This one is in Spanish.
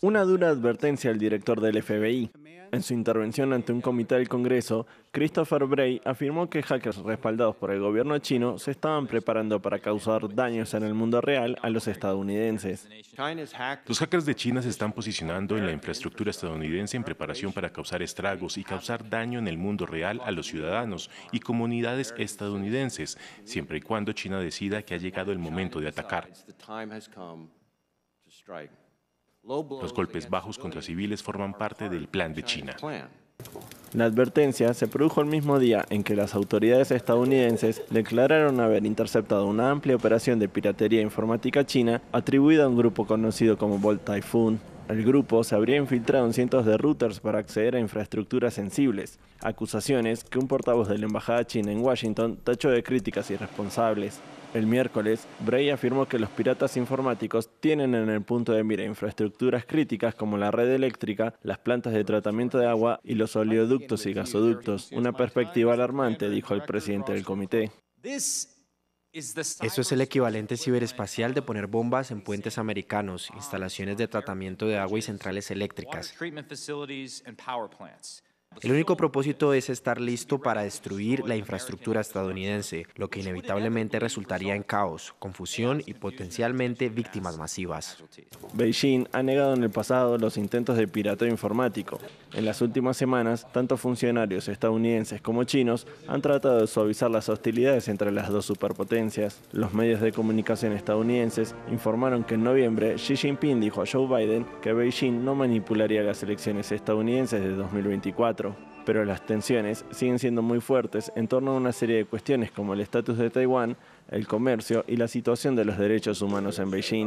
Una dura advertencia al director del FBI. En su intervención ante un comité del Congreso, Christopher Bray afirmó que hackers respaldados por el gobierno chino se estaban preparando para causar daños en el mundo real a los estadounidenses. Los hackers de China se están posicionando en la infraestructura estadounidense en preparación para causar estragos y causar daño en el mundo real a los ciudadanos y comunidades estadounidenses, siempre y cuando China decida que ha llegado el momento de atacar. Los golpes bajos contra civiles forman parte del plan de China. La advertencia se produjo el mismo día en que las autoridades estadounidenses declararon haber interceptado una amplia operación de piratería informática china atribuida a un grupo conocido como Volt Typhoon. El grupo se habría infiltrado en cientos de routers para acceder a infraestructuras sensibles, acusaciones que un portavoz de la Embajada China en Washington tachó de críticas irresponsables. El miércoles, Bray afirmó que los piratas informáticos tienen en el punto de mira infraestructuras críticas como la red eléctrica, las plantas de tratamiento de agua y los oleoductos y gasoductos, una perspectiva alarmante, dijo el presidente del comité. Eso es el equivalente ciberespacial de poner bombas en puentes americanos, instalaciones de tratamiento de agua y centrales eléctricas. El único propósito es estar listo para destruir la infraestructura estadounidense, lo que inevitablemente resultaría en caos, confusión y potencialmente víctimas masivas. Beijing ha negado en el pasado los intentos de pirateo informático. En las últimas semanas, tanto funcionarios estadounidenses como chinos han tratado de suavizar las hostilidades entre las dos superpotencias. Los medios de comunicación estadounidenses informaron que en noviembre Xi Jinping dijo a Joe Biden que Beijing no manipularía las elecciones estadounidenses de 2024 pero las tensiones siguen siendo muy fuertes en torno a una serie de cuestiones como el estatus de Taiwán, el comercio y la situación de los derechos humanos en Beijing.